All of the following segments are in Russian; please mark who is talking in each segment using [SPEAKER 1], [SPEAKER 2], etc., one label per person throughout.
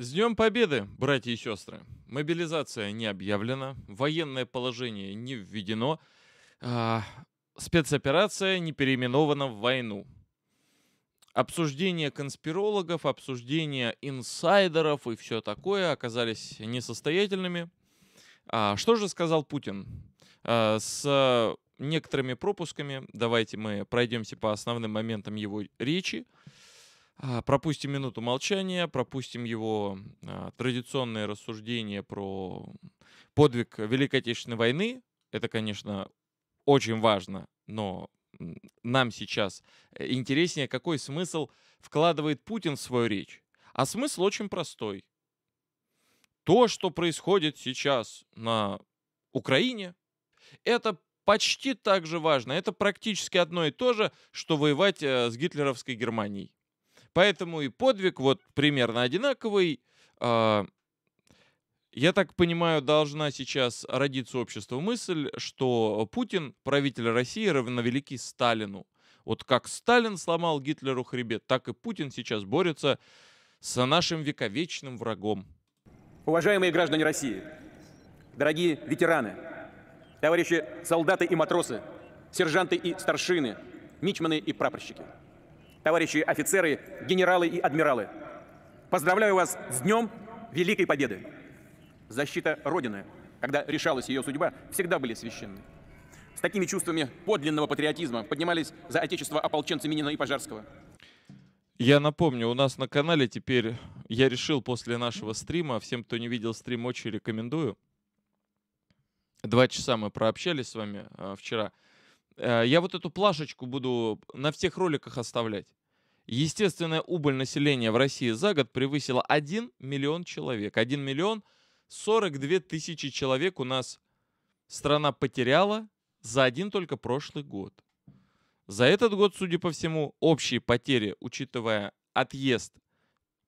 [SPEAKER 1] С Днем Победы, братья и сестры! Мобилизация не объявлена, военное положение не введено, а, спецоперация не переименована в войну. Обсуждение конспирологов, обсуждение инсайдеров и все такое оказались несостоятельными. А что же сказал Путин? А, с некоторыми пропусками давайте мы пройдемся по основным моментам его речи. А, пропустим минуту молчания, пропустим его а, традиционное рассуждение про подвиг Великой Отечественной войны. Это, конечно, очень важно, но нам сейчас э, интереснее, какой смысл вкладывает Путин в свою речь. А смысл очень простой. То, что происходит сейчас на Украине, это почти так же важно. Это практически одно и то же, что воевать э, с гитлеровской Германией. Поэтому и подвиг вот примерно одинаковый. А, я так понимаю, должна сейчас родиться общество мысль, что Путин, правитель России, равновелики Сталину. Вот как Сталин сломал Гитлеру хребет, так и Путин сейчас борется
[SPEAKER 2] с нашим вековечным врагом. Уважаемые граждане России, дорогие ветераны, товарищи солдаты и матросы, сержанты и старшины, мичманы и прапорщики – товарищи офицеры, генералы и адмиралы. Поздравляю вас с Днем Великой Победы! Защита Родины, когда решалась ее судьба, всегда были священны. С такими чувствами подлинного патриотизма поднимались за отечество ополченцы Минина и Пожарского.
[SPEAKER 1] Я напомню, у нас на канале теперь, я решил после нашего стрима, всем, кто не видел стрим, очень рекомендую. Два часа мы прообщались с вами э, вчера. Э, я вот эту плашечку буду на всех роликах оставлять. Естественная убыль населения в России за год превысила 1 миллион человек. 1 миллион 42 тысячи человек у нас страна потеряла за один только прошлый год. За этот год, судя по всему, общие потери, учитывая отъезд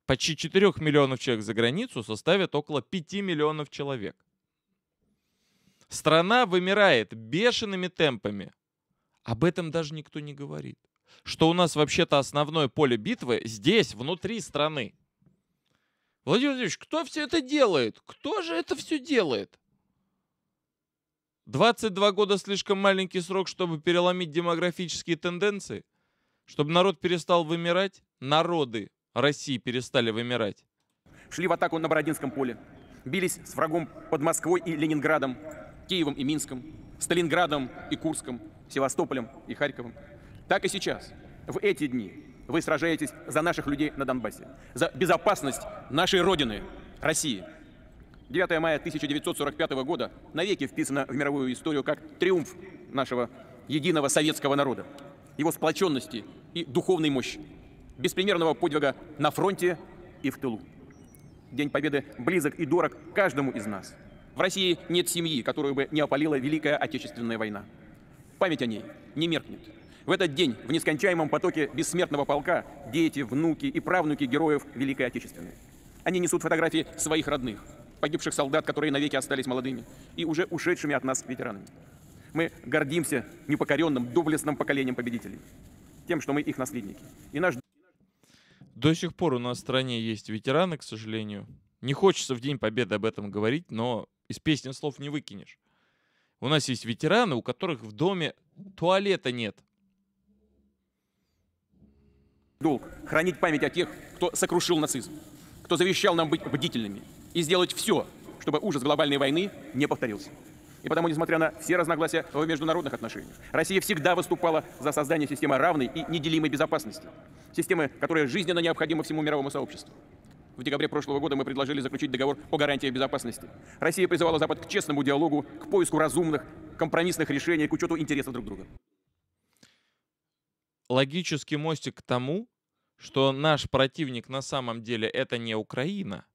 [SPEAKER 1] почти 4 миллионов человек за границу, составят около 5 миллионов человек. Страна вымирает бешеными темпами. Об этом даже никто не говорит что у нас вообще-то основное поле битвы здесь, внутри страны. Владимир Владимирович, кто все это делает? Кто же это все делает? 22 года слишком маленький срок, чтобы переломить демографические тенденции? Чтобы народ перестал вымирать? Народы России перестали
[SPEAKER 2] вымирать. Шли в атаку на Бородинском поле. Бились с врагом под Москвой и Ленинградом, Киевом и Минском, Сталинградом и Курском, Севастополем и Харьковом. Так и сейчас, в эти дни, вы сражаетесь за наших людей на Донбассе, за безопасность нашей Родины, России. 9 мая 1945 года навеки вписано в мировую историю как триумф нашего единого советского народа, его сплоченности и духовной мощи, беспримерного подвига на фронте и в тылу. День Победы близок и дорог каждому из нас. В России нет семьи, которую бы не опалила Великая Отечественная война. Память о ней не меркнет. В этот день в нескончаемом потоке бессмертного полка дети, внуки и правнуки героев Великой Отечественной. Они несут фотографии своих родных, погибших солдат, которые навеки остались молодыми, и уже ушедшими от нас ветеранами. Мы гордимся непокоренным, доблестным поколением победителей, тем, что мы их наследники. И наш...
[SPEAKER 1] До сих пор у нас в стране есть ветераны, к сожалению. Не хочется в День Победы об этом говорить, но из песни слов не выкинешь. У нас есть ветераны, у которых в доме туалета нет –
[SPEAKER 2] Долг – хранить память о тех, кто сокрушил нацизм, кто завещал нам быть бдительными и сделать все, чтобы ужас глобальной войны не повторился. И потому, несмотря на все разногласия в международных отношениях, Россия всегда выступала за создание системы равной и неделимой безопасности. Системы, которая жизненно необходима всему мировому сообществу. В декабре прошлого года мы предложили заключить договор о гарантии безопасности. Россия призывала Запад к честному диалогу, к поиску разумных, компромиссных решений, к учету интересов друг друга
[SPEAKER 1] логический мостик к тому, что наш противник на самом деле это не Украина.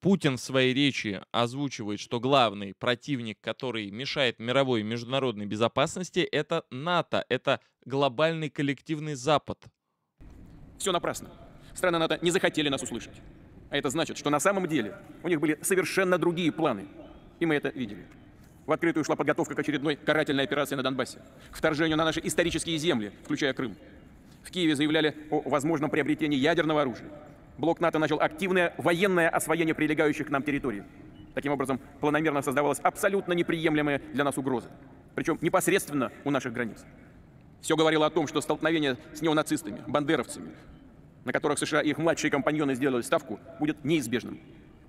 [SPEAKER 1] Путин в своей речи озвучивает, что главный противник, который мешает мировой и международной безопасности, это НАТО, это
[SPEAKER 2] глобальный коллективный Запад. Все напрасно. Страны НАТО не захотели нас услышать. А это значит, что на самом деле у них были совершенно другие планы. И мы это видели. В открытую шла подготовка к очередной карательной операции на Донбассе, к вторжению на наши исторические земли, включая Крым. В Киеве заявляли о возможном приобретении ядерного оружия. Блок НАТО начал активное военное освоение прилегающих к нам территорий. Таким образом, планомерно создавалась абсолютно неприемлемая для нас угроза, причем непосредственно у наших границ. Все говорило о том, что столкновение с неонацистами, бандеровцами, на которых США и их младшие компаньоны сделали ставку, будет неизбежным.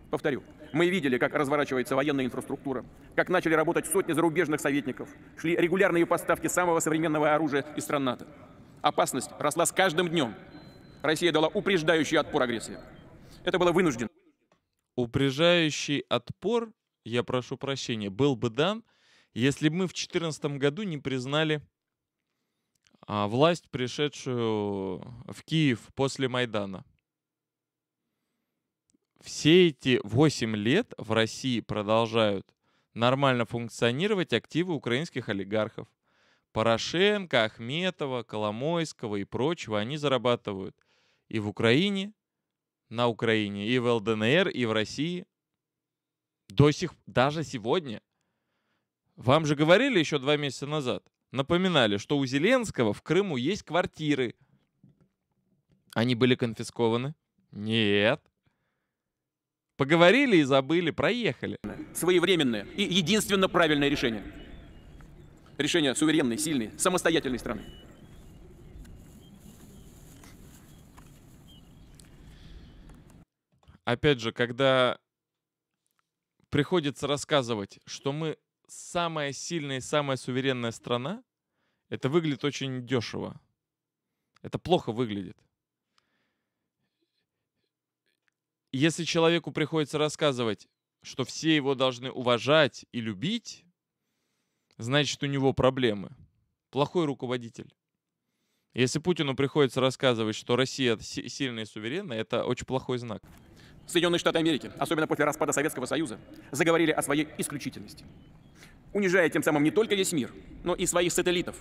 [SPEAKER 2] Повторю, мы видели, как разворачивается военная инфраструктура, как начали работать сотни зарубежных советников, шли регулярные поставки самого современного оружия из стран НАТО. Опасность росла с каждым днем. Россия дала упреждающий отпор агрессии. Это было вынужден Упреждающий отпор, я прошу
[SPEAKER 1] прощения, был бы дан, если бы мы в 2014 году не признали а, власть, пришедшую в Киев после Майдана все эти 8 лет в России продолжают нормально функционировать активы украинских олигархов. Порошенко, Ахметова, Коломойского и прочего они зарабатывают и в Украине, на Украине, и в ЛДНР, и в России. До сих, даже сегодня. Вам же говорили еще два месяца назад, напоминали, что у Зеленского в Крыму есть квартиры. Они были конфискованы?
[SPEAKER 2] Нет. Поговорили и забыли, проехали. Своевременное и единственно правильное решение. Решение суверенной, сильной, самостоятельной страны.
[SPEAKER 1] Опять же, когда приходится рассказывать, что мы самая сильная и самая суверенная страна, это выглядит очень дешево. Это плохо выглядит. Если человеку приходится рассказывать, что все его должны уважать и любить, значит, у него проблемы. Плохой руководитель. Если Путину приходится рассказывать, что Россия сильная и суверенная, это очень
[SPEAKER 2] плохой знак. Соединенные Штаты Америки, особенно после распада Советского Союза, заговорили о своей исключительности, унижая тем самым не только весь мир, но и своих сателлитов,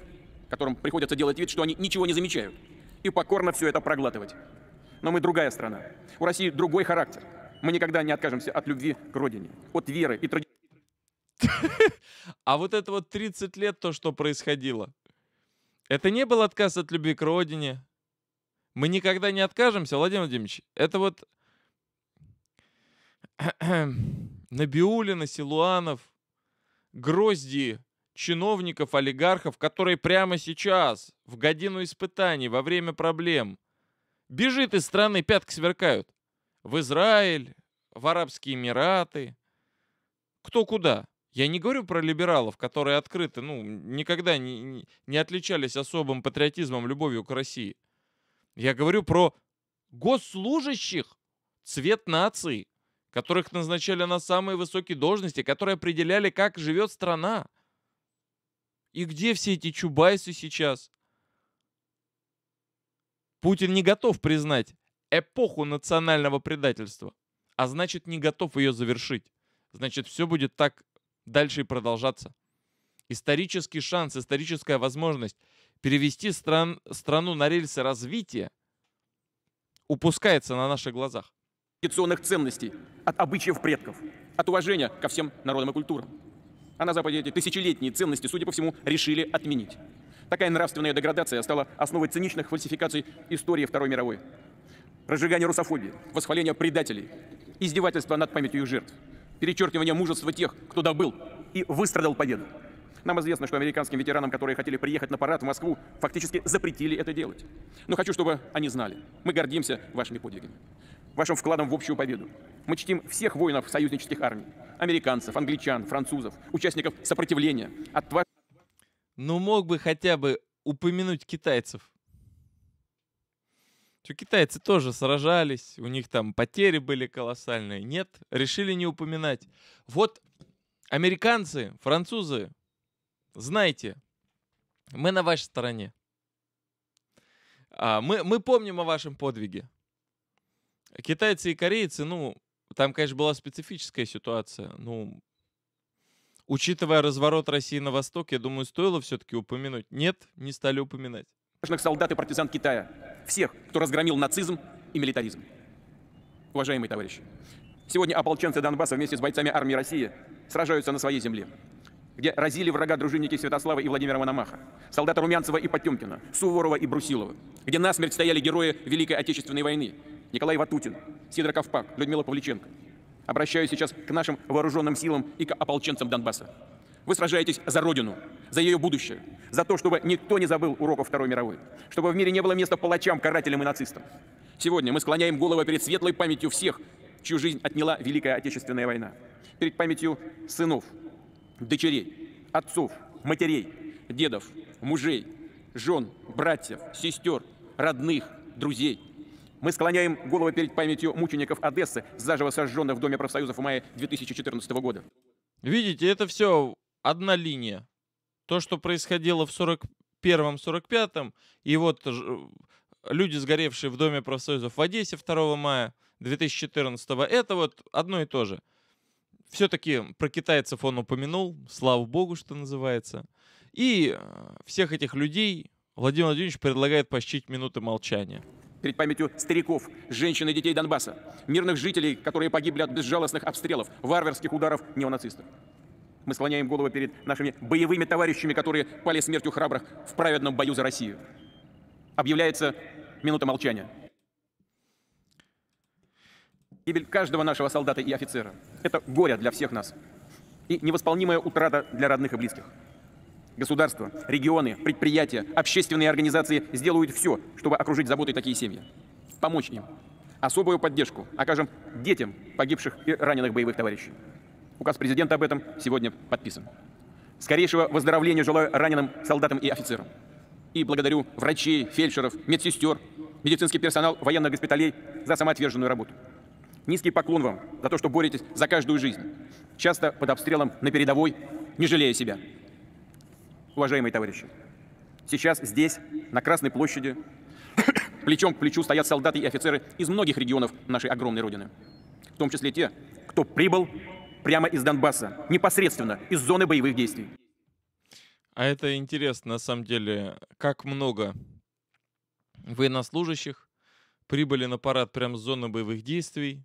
[SPEAKER 2] которым приходится делать вид, что они ничего не замечают, и покорно все это проглатывать. Но мы другая страна. У России другой характер. Мы никогда не откажемся от любви к родине, от веры и традиции. А вот это вот 30 лет то, что происходило, это
[SPEAKER 1] не был отказ от любви к родине. Мы никогда не откажемся, Владимир Владимирович. Это вот Набиулина, Силуанов, грозди чиновников, олигархов, которые прямо сейчас, в годину испытаний, во время проблем, Бежит из страны, пятки сверкают. В Израиль, в Арабские Эмираты. Кто куда? Я не говорю про либералов, которые открыты, ну, никогда не, не отличались особым патриотизмом, любовью к России. Я говорю про госслужащих, цвет нации, которых назначали на самые высокие должности, которые определяли, как живет страна. И где все эти чубайсы сейчас? Путин не готов признать эпоху национального предательства, а значит не готов ее завершить. Значит, все будет так дальше и продолжаться. Исторический шанс, историческая возможность перевести
[SPEAKER 2] стран, страну на рельсы развития упускается на наших глазах. Традиционных ценностей, от обычаев предков, от уважения ко всем народам и культурам. А на Западе эти тысячелетние ценности, судя по всему, решили отменить. Такая нравственная деградация стала основой циничных фальсификаций истории Второй мировой. Разжигание русофобии, восхваление предателей, издевательство над памятью жертв, перечеркивание мужества тех, кто добыл и выстрадал победу. Нам известно, что американским ветеранам, которые хотели приехать на парад в Москву, фактически запретили это делать. Но хочу, чтобы они знали. Мы гордимся вашими подвигами, вашим вкладом в общую победу. Мы чтим всех воинов союзнических армий. Американцев, англичан, французов, участников сопротивления, отважных. Ну, мог бы
[SPEAKER 1] хотя бы упомянуть китайцев. Что китайцы тоже сражались, у них там потери были колоссальные. Нет, решили не упоминать. Вот американцы, французы, знаете, мы на вашей стороне. А, мы, мы помним о вашем подвиге. Китайцы и корейцы, ну, там, конечно, была специфическая ситуация. Ну, Учитывая разворот России на восток, я думаю, стоило все-таки упомянуть. Нет, не стали упоминать.
[SPEAKER 2] Солдат и партизан Китая. Всех, кто разгромил нацизм и милитаризм. Уважаемые товарищи, сегодня ополченцы Донбасса вместе с бойцами армии России сражаются на своей земле, где разили врага дружинники Святослава и Владимира Мономаха, солдата Румянцева и Потемкина, Суворова и Брусилова, где насмерть стояли герои Великой Отечественной войны Николай Ватутин, Сидор Ковпак, Людмила Павличенко, Обращаюсь сейчас к нашим вооруженным силам и к ополченцам Донбасса. Вы сражаетесь за Родину, за ее будущее, за то, чтобы никто не забыл уроков Второй мировой, чтобы в мире не было места палачам, карателям и нацистам. Сегодня мы склоняем головы перед светлой памятью всех, чью жизнь отняла Великая Отечественная война. Перед памятью сынов, дочерей, отцов, матерей, дедов, мужей, жен, братьев, сестер, родных, друзей – мы склоняем головы перед памятью мучеников Одессы, заживо сожженных в Доме профсоюзов в мае 2014 года. Видите, это все одна линия. То, что происходило в 41-45,
[SPEAKER 1] и вот люди, сгоревшие в Доме профсоюзов в Одессе 2 мая 2014, это вот одно и то же. Все-таки про китайцев он упомянул, слава богу, что называется. И всех этих людей Владимир Владимирович предлагает почтить минуты молчания
[SPEAKER 2] перед памятью стариков, женщин и детей Донбасса, мирных жителей, которые погибли от безжалостных обстрелов, варварских ударов неонацистов. Мы склоняем голову перед нашими боевыми товарищами, которые пали смертью храбрых в праведном бою за Россию. Объявляется минута молчания. Гибель каждого нашего солдата и офицера – это горе для всех нас и невосполнимая утрата для родных и близких. Государство, регионы, предприятия, общественные организации сделают все, чтобы окружить заботой такие семьи. Помочь им. Особую поддержку окажем детям погибших и раненых боевых товарищей. Указ президента об этом сегодня подписан. Скорейшего выздоровления желаю раненым солдатам и офицерам. И благодарю врачей, фельдшеров, медсестер, медицинский персонал военных госпиталей за самоотверженную работу. Низкий поклон вам за то, что боретесь за каждую жизнь, часто под обстрелом на передовой, не жалея себя уважаемые товарищи. Сейчас здесь, на Красной площади, плечом к плечу стоят солдаты и офицеры из многих регионов нашей огромной Родины. В том числе те, кто прибыл прямо из Донбасса, непосредственно из зоны боевых действий.
[SPEAKER 1] А это интересно, на самом деле, как много военнослужащих прибыли на парад прямо с зоны боевых действий.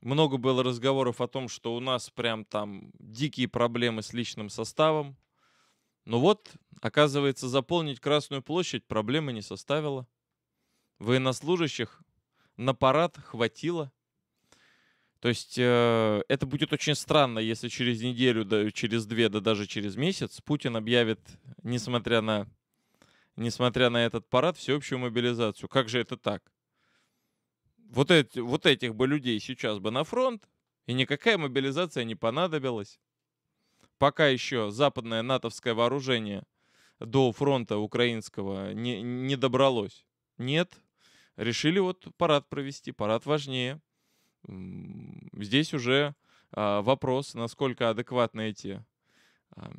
[SPEAKER 1] Много было разговоров о том, что у нас прям там дикие проблемы с личным составом, ну вот, оказывается, заполнить Красную площадь проблемы не составило. Военнослужащих на парад хватило. То есть э, это будет очень странно, если через неделю, да, через две, да даже через месяц Путин объявит, несмотря на, несмотря на этот парад, всеобщую мобилизацию. Как же это так? Вот, эти, вот этих бы людей сейчас бы на фронт, и никакая мобилизация не понадобилась пока еще западное натовское вооружение до фронта украинского не, не добралось. Нет, решили вот парад провести, парад важнее. Здесь уже а, вопрос, насколько адекватны эти а,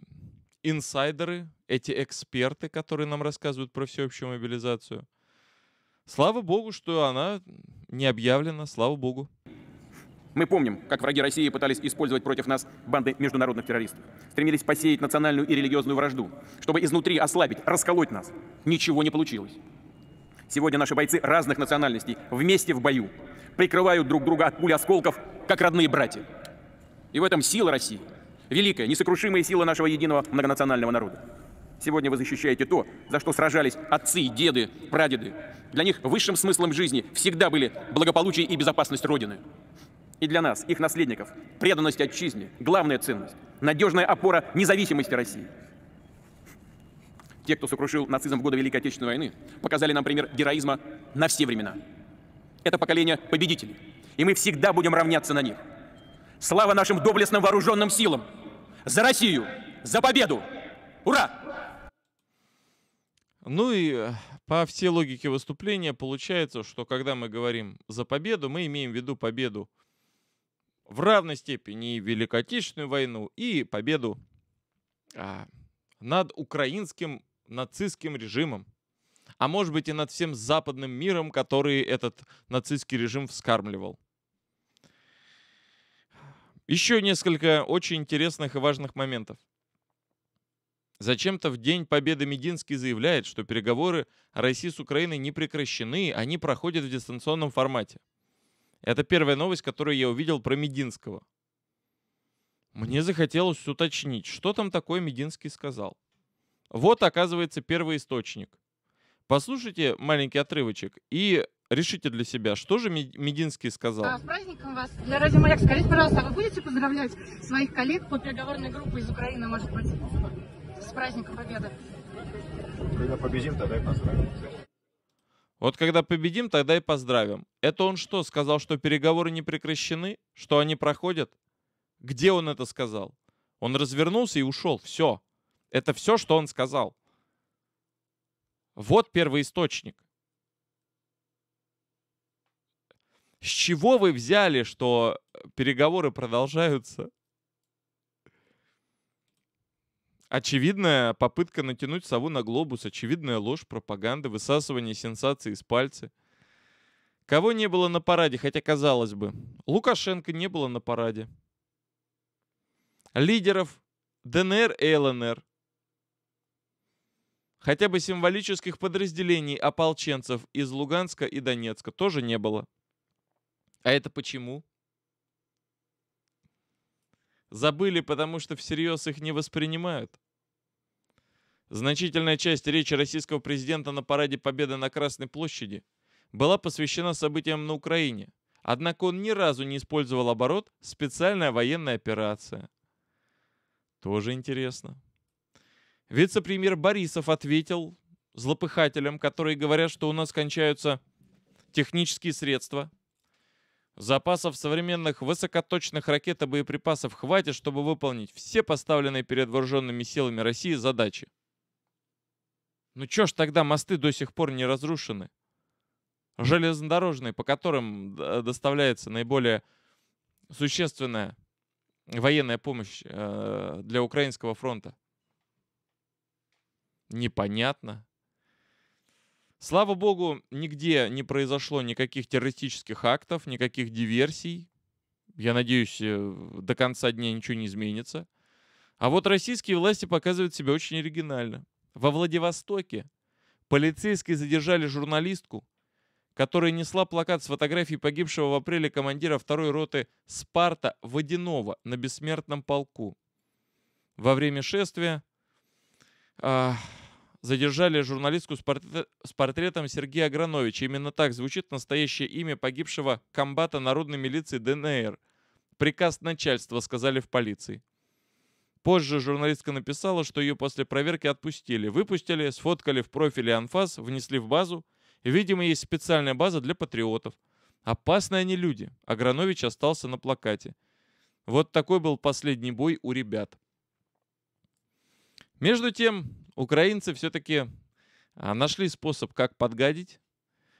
[SPEAKER 1] инсайдеры, эти эксперты, которые нам рассказывают про всеобщую мобилизацию. Слава богу, что она не объявлена, слава богу.
[SPEAKER 2] Мы помним, как враги России пытались использовать против нас банды международных террористов. Стремились посеять национальную и религиозную вражду, чтобы изнутри ослабить, расколоть нас. Ничего не получилось. Сегодня наши бойцы разных национальностей вместе в бою прикрывают друг друга от пули осколков, как родные братья. И в этом сила России, великая, несокрушимая сила нашего единого многонационального народа. Сегодня вы защищаете то, за что сражались отцы, деды, прадеды. Для них высшим смыслом жизни всегда были благополучие и безопасность Родины и для нас, их наследников, преданность отчизне – главная ценность, надежная опора независимости России. Те, кто сокрушил нацизм в годы Великой Отечественной войны, показали нам пример героизма на все времена. Это поколение победителей, и мы всегда будем равняться на них. Слава нашим доблестным вооруженным силам! За Россию! За победу! Ура! Ну и
[SPEAKER 1] э, по всей логике выступления получается, что когда мы говорим за победу, мы имеем в виду победу в равной степени и Великой Отечественную войну, и победу а, над украинским нацистским режимом. А может быть и над всем западным миром, который этот нацистский режим вскармливал. Еще несколько очень интересных и важных моментов. Зачем-то в День Победы Мединский заявляет, что переговоры России с Украиной не прекращены, они проходят в дистанционном формате. Это первая новость, которую я увидел про Мединского. Мне захотелось уточнить, что там такое Мединский сказал. Вот, оказывается, первый источник. Послушайте маленький отрывочек и решите для себя, что же Мединский сказал. А, с праздником вас. Для Радио Маяк скажите, пожалуйста, а вы будете поздравлять своих коллег по переговорной группе из Украины, может быть, с праздником Победы? Когда победим, тогда и поздравим. Вот когда победим, тогда и поздравим. Это он что, сказал, что переговоры не прекращены? Что они проходят? Где он это сказал? Он развернулся и ушел. Все. Это все, что он сказал. Вот первый источник. С чего вы взяли, что переговоры продолжаются? Очевидная попытка натянуть сову на глобус, очевидная ложь, пропаганда, высасывание сенсаций из пальца. Кого не было на параде, хотя казалось бы. Лукашенко не было на параде. Лидеров ДНР и ЛНР. Хотя бы символических подразделений ополченцев из Луганска и Донецка тоже не было. А это почему? Забыли, потому что всерьез их не воспринимают. Значительная часть речи российского президента на параде Победы на Красной площади была посвящена событиям на Украине, однако он ни разу не использовал оборот «специальная военная операция». Тоже интересно. Вице-премьер Борисов ответил злопыхателям, которые говорят, что у нас кончаются технические средства. Запасов современных высокоточных ракет и боеприпасов хватит, чтобы выполнить все поставленные перед вооруженными силами России задачи. Ну чё ж тогда мосты до сих пор не разрушены? Железнодорожные, по которым доставляется наиболее существенная военная помощь э, для Украинского фронта. Непонятно. Слава богу, нигде не произошло никаких террористических актов, никаких диверсий. Я надеюсь, э, до конца дня ничего не изменится. А вот российские власти показывают себя очень оригинально. Во Владивостоке полицейские задержали журналистку, которая несла плакат с фотографией погибшего в апреле командира второй роты «Спарта» Водянова на бессмертном полку. Во время шествия э, задержали журналистку с, портрет, с портретом Сергея Аграновича. Именно так звучит настоящее имя погибшего комбата народной милиции ДНР. Приказ начальства, сказали в полиции. Позже журналистка написала, что ее после проверки отпустили, выпустили, сфоткали в профиле Анфас, внесли в базу. Видимо, есть специальная база для патриотов. Опасные они люди. Агранович остался на плакате. Вот такой был последний бой у ребят. Между тем, украинцы все-таки а, нашли способ, как подгадить.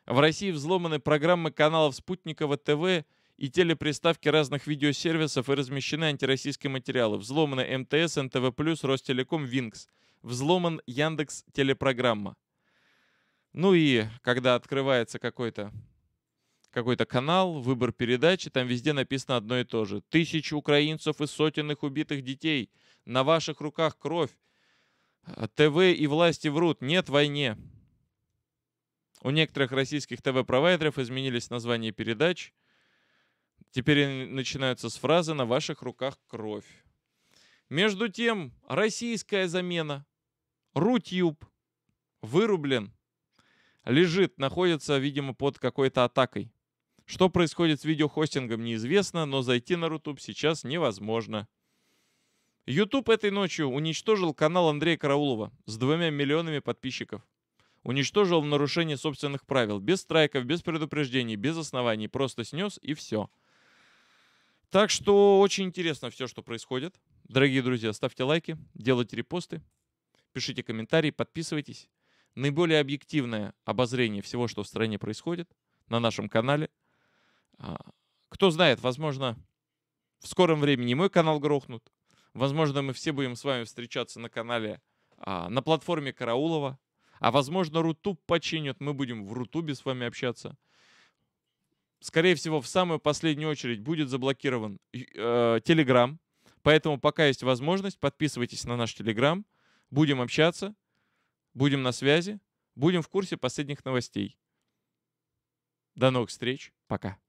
[SPEAKER 1] В России взломаны программы каналов Спутникова ТВ и телеприставки разных видеосервисов и размещены антироссийские материалы. Взломаны МТС, НТВ+, Ростелеком, Винкс. Взломан Яндекс Телепрограмма. Ну и когда открывается какой-то какой-то канал, выбор передачи, там везде написано одно и то же. Тысячи украинцев и сотен их убитых детей. На ваших руках кровь. ТВ и власти врут. Нет войне. У некоторых российских ТВ-провайдеров изменились названия передач – Теперь начинаются с фразы «на ваших руках кровь». Между тем, российская замена. Рутюб вырублен. Лежит, находится, видимо, под какой-то атакой. Что происходит с видеохостингом, неизвестно, но зайти на Рутуб сейчас невозможно. Ютуб этой ночью уничтожил канал Андрея Караулова с двумя миллионами подписчиков. Уничтожил в нарушении собственных правил, без страйков, без предупреждений, без оснований, просто снес и все. Так что очень интересно все, что происходит. Дорогие друзья, ставьте лайки, делайте репосты, пишите комментарии, подписывайтесь. Наиболее объективное обозрение всего, что в стране происходит, на нашем канале. А, кто знает, возможно, в скором времени мой канал грохнут. Возможно, мы все будем с вами встречаться на канале, а, на платформе Караулова. А возможно, Рутуб починят, мы будем в Рутубе с вами общаться скорее всего, в самую последнюю очередь будет заблокирован э, Telegram. Поэтому пока есть возможность, подписывайтесь на наш Telegram. Будем общаться, будем на связи, будем в курсе последних новостей. До новых встреч.
[SPEAKER 2] Пока.